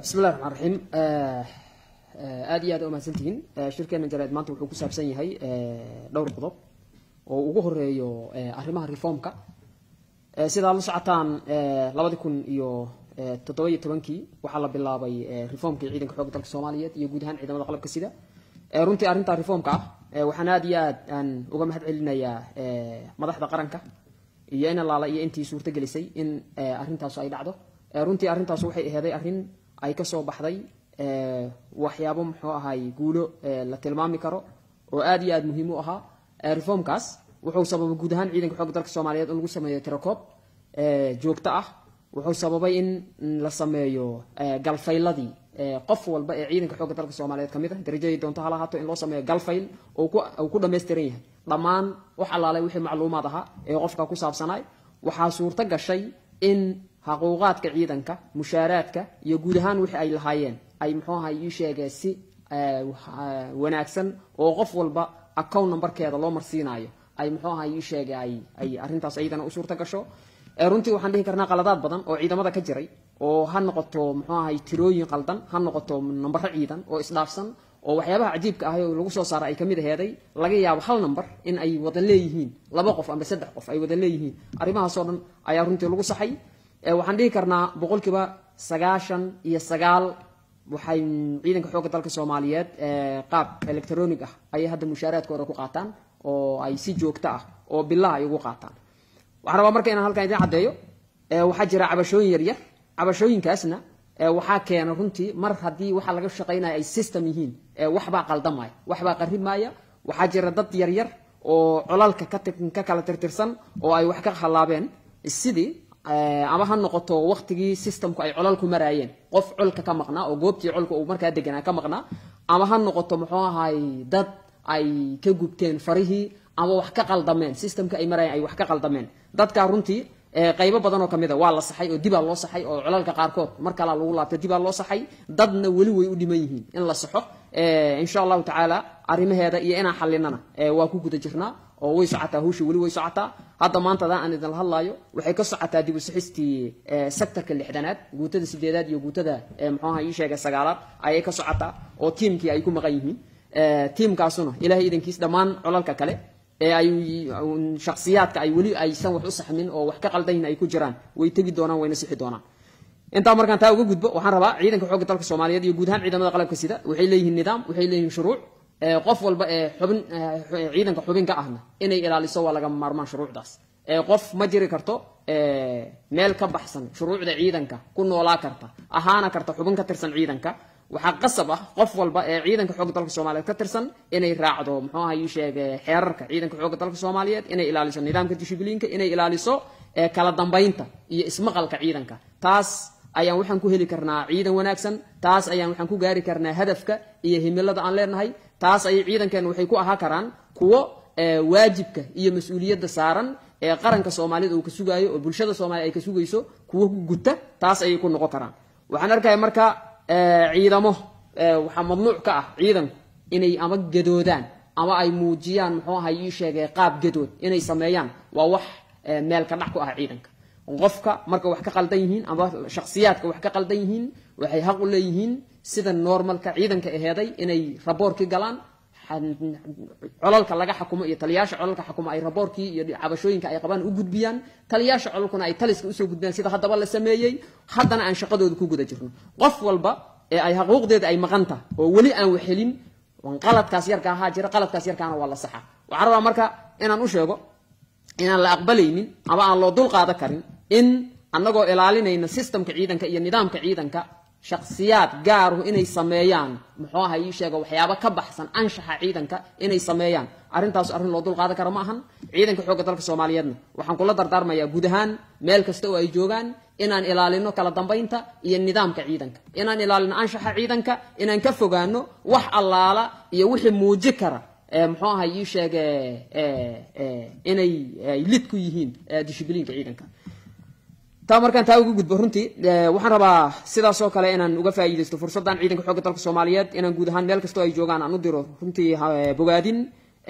بسم الله الرحمن الرحيم أدي أدي أمازنتين شركة من جرائد مانتو وحوكو سابسان يهي دور قضب وغو هر يو أرمه ريفوم كا سيدا الله سعطان لابدكون يو تطوية تبانكي وحالا بالله ريفوم كي عيدن كحوكو تلك سوماليا يقود هان عيدن مدقلب كسيدا رونتي أرنتا ريفوم كا وحان أدي أن أغام حد علنا يا مضاح دا قرنكا يأينا الله لأي أنتي سورتك لسي إن أرنتا سعيد عدو runtii arintaas waxay aheeday arin ay kasoo baxday waxyaabo muxuu ahaay guulo la tilmaami karo oo aad iyo aad muhiim u ahaa reformkaas wuxuu sababay guud ahaan ciidanka xoogga dalka soomaaliyeed in lagu sameeyo tirakoob joogto ah wuxuu sababay in la sameeyo galfayladii qof walba ee ciidanka xoogga dalka soomaaliyeed kamid ah darajadii doonto ha in loo sameeyo galfayl uu ku dhammaystiran yahay dhammaan wax allaalay wixii macluumaad ahaa ee qofka ku saabsanaay waxaa suurto gashay in حقوقاتك عيدنك مشاراتك يجودهان وحي أي الهيان أي محوها يشيغا سي وناكسن وغف والبا أكون نمبر كيادة لو مرسينا أي محوها يشيغا أي أي أرنتا سعيدنا أسورتك شو أرنتي وحان ديه كرنا قلدات بدن وعيدة مدى كجري وحان نقطو محوها يتروين قلدن حان نقطو من نمبر عيدن وإسلافسن وحيابها عجيب كأهي ولغوصو صار أي كمية هذي لغي ياب حال نمبر إن أي وضليهين لبقف أم بسدحقف أي وضليهين أريما هصورن أي أرنتي ولغو صحي waxaan dhihi karnaa boqol kiiba sagaashan iyo sagaal waxay ciidanka xooga dalka soomaaliyeed qaab electronic ah ayay hadda mushaaraadkooda ku qaataan oo ay si joogto ah oo bilaha ay ugu qaataan waxaan rabaa marka inaan halkan idiin caddeeyo waxaa jira cabashooyin yaryar cabashooyinkaasna waxaa keena runtii mar haddii waxa laga shaqaynaya ay system yihiin waxbaa qaldamaya waxbaa qarrimaya waxaa jira dad yaryar oo colalka ka kala tirtirsan oo ay wax ka halaabeen sidii Eh, ama ha noqoto waqtigii systemku ay colalku maraayeen qof colka ka maqnaa oo goobtii colka uu markaa deganaa ka maqnaa ama ha noqoto muxuu ahay dad ay ka gubteen farihii ama wax ka qaldameen systemka ay maraayeen ay wax ka qaldameen dadkaa runtii eh, qaybo badanoo kamida waa la saxay oo dibaa loo saxay oo colalka qaarkood mar kalaa lagu laabta dibaa loo saxay dadna weli way u dhiman yihiin in la saxo eh, insha allahu tacaala arrimaheeda iyo inaan xalinana waa ku guda jirnaa oo way socotaa hawsha weli way socotaa hadda maanta adaan aan idinla hadlaayo waxay ka socotaa dib usixistii sectorka lixdanaad guutada sideedaad iyo guutada mxuaha ii sheega sagaalaad ayay ka socotaa oo tiimkii ay ku maqan yihiin tiimkaasuna ilaahay idankiis dhammaan colalka kale ee ay shaksiyaadka ay weli aysan wax u saxmin oo wax ka qaldanyihin ay ku jiraan way tegi doonaan wayna sixi doonaan intaa markaan taa uga gudbo waxaan rabaa ciidanka xoogga dalka soomaaliyeed iyo guud ahaan ciidamada qalabka sida waxay leeyihiin nidaam waxay leeyihiin shuruuc Eh, qof walba ee eh, xubin eh, ciidanka xubin ka ahna inay ilaaliso waa laga maarmaan shuruucdaas qof ma jiri karto meel ka baxsan shuruucda ciidanka ku noolaa karta ahaana karta xubin ka tirsan ciidanka waxaa qasab ah qof walba ee ciidanka xooga dalka soomaaliyeed ka tirsan inay raacdo muxuu ahay sheeg xeerarka ciidanka xoogga dalka soomaaliyeed inay ilaaliso nidaamka dishibliinka inay ilaaliso kala dambaynta iyo ismaqalka ciidanka taas ayaan waxaan ku heli karnaa ciidan wanaagsan taas ayaan waxaan ku gaari karnaa hadafka iyo himilada aan leenahay taas ayay ciidankeena waxay ku ahaa karaan kuwo e, waajibka iyo mas-uuliyadda saaran ee qaranka soomaalida uu ka sugaayo oo bulshada soomaaliyad ay ka sugayso kuwo guta taas ayay ku noqon karaan waxaan arkaya marka e, ciidamo e, waxaa mamnuuc ka ah ciidanku inay ama gadoodaan ama ay muujiyaan muxuu ahay ii sheegay qaab gadood inay sameeyaan waa wax meel ka dhac ku ah ciidanka qofka marka wax ka qaldan yihiin ama shaksiyaadka wax ka qaldan yihiin waxay xaq u leeyihiin sida normalka ciidanka aheeday inay raboorkii galaan colalka laga xakumo iyo taliyaasha colalka xakumo ay raboorkii iyo cabashooyinka ay qabaan u gudbiyaan taliyaasha colalkuna ay taliska usoo gudbiyaan sida haddaba la sameeyey haddana aan shaqadooda ku guda jirno qof walba ee ay xuquuqdeeda ay maqanta oo weli aan waxhelin qaladkaas yarka ahaa jira qaladkaas yarkaana waa la saxa waxaa rabaa marka inaan u sheego inaan la aqbalaynin ama aan loo dulqaadan karin in annagoo ilaalinayna sistamka ciidanka iyo nidaamka ciidanka shaksiyaad gaaru inay sameeyaan muxuu aha ii sheego waxyaaba ka baxsan anshaxa ciidanka inay sameeyaan arrintaas arrin loo dulqaadan kara ma ahan ciidanka xoogga dalka soomaaliyeedna waxaan kula dardaarmayaa guud ahaan meel kasta oo ay joogaan inaan ilaalino kala dambaynta iyo nidaamka ciidanka inaan ilaalino anshaxa ciidanka inaan ka fogaano wax allaala iyo wixii muuji kara muxuu aha ii sheege inay lidku yihiin dishibliinka ciidanka taa markaan taa uga gudbo runtii eh, waxaan rabaa sidaas oo kale inaan uga faa'iidaysto fursadan ciidanka xoogga dalka soomaaliyeed inaan guud ahaan meel kastoo ay joogaan aan u diro runtii eh, bogaadin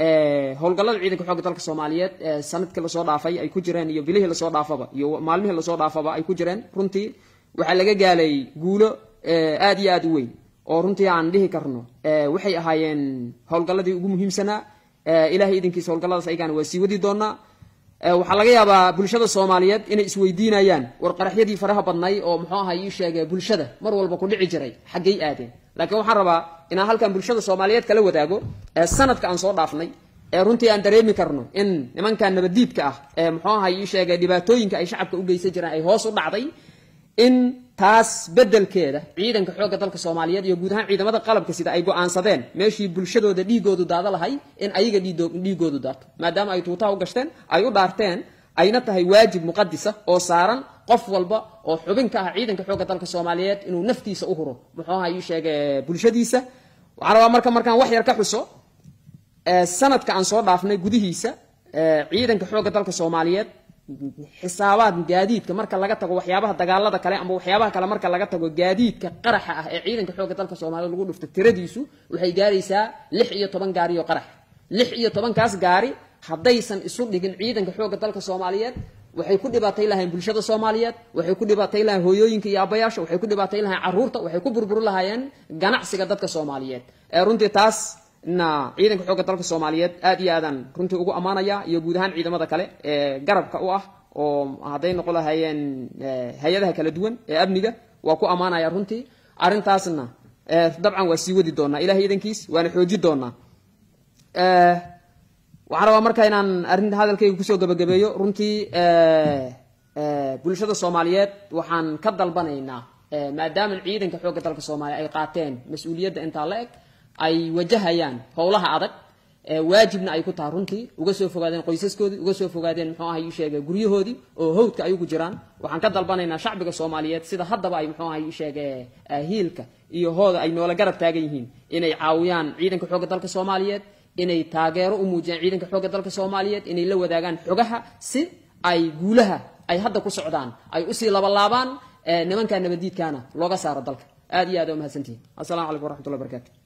eh, howlgallada ciidanka xoogga dalka soomaaliyeed sanadkii lasoo dhaafay ay ku jireen iyo bilihii lasoo dhaafaba iyo maalmihii lasoo dhaafaba ay ku jireen runtii waxaa laga gaalay guulo aad iyo aad u weyn oo runtii aan dhihi karno waxay ahaayeen howlgalladii ugu muhiimsanaa ilaahay idinkiisa howlgalladaas ayagaan waa sii wadi doonaa waxaa laga yaabaa bulshada soomaaliyeed inay isweydiinayaan warqaraxyadii faraha badnay oo muxuu aha ii sheege bulshada mar walba ku dhici jiray xaggay aadeen laakiin waxaan rabaa inaan halkan bulshada soomaaliyeed kala wadaago sanadka aan soo dhaafnay ee runtii aan dareemi karno in nimankan nabadiidka ah ee muxuu aha ii sheege dhibaatooyinka ay shacabka u geysan jireen ay hoos u dhacday in taas bedelkeeda ciidanka xoogga dalka soomaaliyeed iyo guud ahaan ciidamada qalabka sida ay go-aansadeen meeshii bulshadooda dhiigoodu daada lahay in ayaga dhiigoodu daato maadaama ay tuutaha u gashteen ay u dhaarteen ayna tahay waajib muqadisa oo saaran qof walba oo xubin ka ah ciidanka xoogga dalka soomaaliyeed inuu naftiisa u huro muxuu ahaa ii bulshadiisa waxaa rabaa marka markaan wax yar ka xuso sanadka aan soo dhaafnay gudihiisa ciidanka xoogga dalka soomaaliyeed xisaabaad gaadiidka marka laga tago waxyaabaha dagaalada kale amba waxyaabaha kale marka laga tago gaadiidka qaraxa ah ee ciidanka xooga dalka soomaaliyed lagu dhufto tiradiisu waxay gaaraysaa lix iyo toban gaariyo qarax lix iyo tobankaas gaari haddaysan isu dhigin ciidanka xoogga dalka soomaaliyeed waxay ku dhibaatay lahayn bulshada soomaaliyeed waxay ku dhibaatay lahayn hooyooyinka iyo abayaasha waxay ku dhibaatay lahayn caruurta waxay ku burburi lahaayeen ganacsiga dadka soomaaliyeed ee runtii taas na ciidanka xoogga dalka soomaaliyeed aad iyo aadaan runtii ugu ammaanaya iyo guud ahaan ciidamada kale ee garabka u ah oo hadday noqon lahaayeen eh, hay-adaha kala duwan ee amniga waa ku ammaanaya runtii arrintaasna eh, dabcan waa sii wadi doonaa ilahay idankiis waana xooji doonaa eh, waxaan rabaa marka inaan arrin hadalkayga kusoo gabagabeeyo runtii bulshada soomaaliyeed waxaan ka dalbanaynaa maadaama ciidanka xoogga dalka soomaaliya ay qaateen mas-uuliyadda intaa la eg ay wajahayaan howlaha adag ee waajibna ay ku tahay runtii uga soo fogaadeen qoysaskoodii uga soo fogaadeen muxuu ahay ii guryahoodii oo hawdka ayugu jiraan waxaan ka dalbanaynaa shacbiga soomaaliyeed sida haddaba ay muxuu ahay ii hiilka iyo hooda ay noola garab taagan yihiin inay caawiyaan ciidanka xoogga dalka soomaaliyeed inay taageero u muujiyaan ciidanka xoogga dalka soomaaliyeed inay la wadaagaan xogaha si ay guulaha ay hadda ku socdaan ay usii labalaabaan nimankaa nabadiidkaana looga saaro dalka aad iyo aad waa mahadsantihin calaykum waraxmatullah barakaatu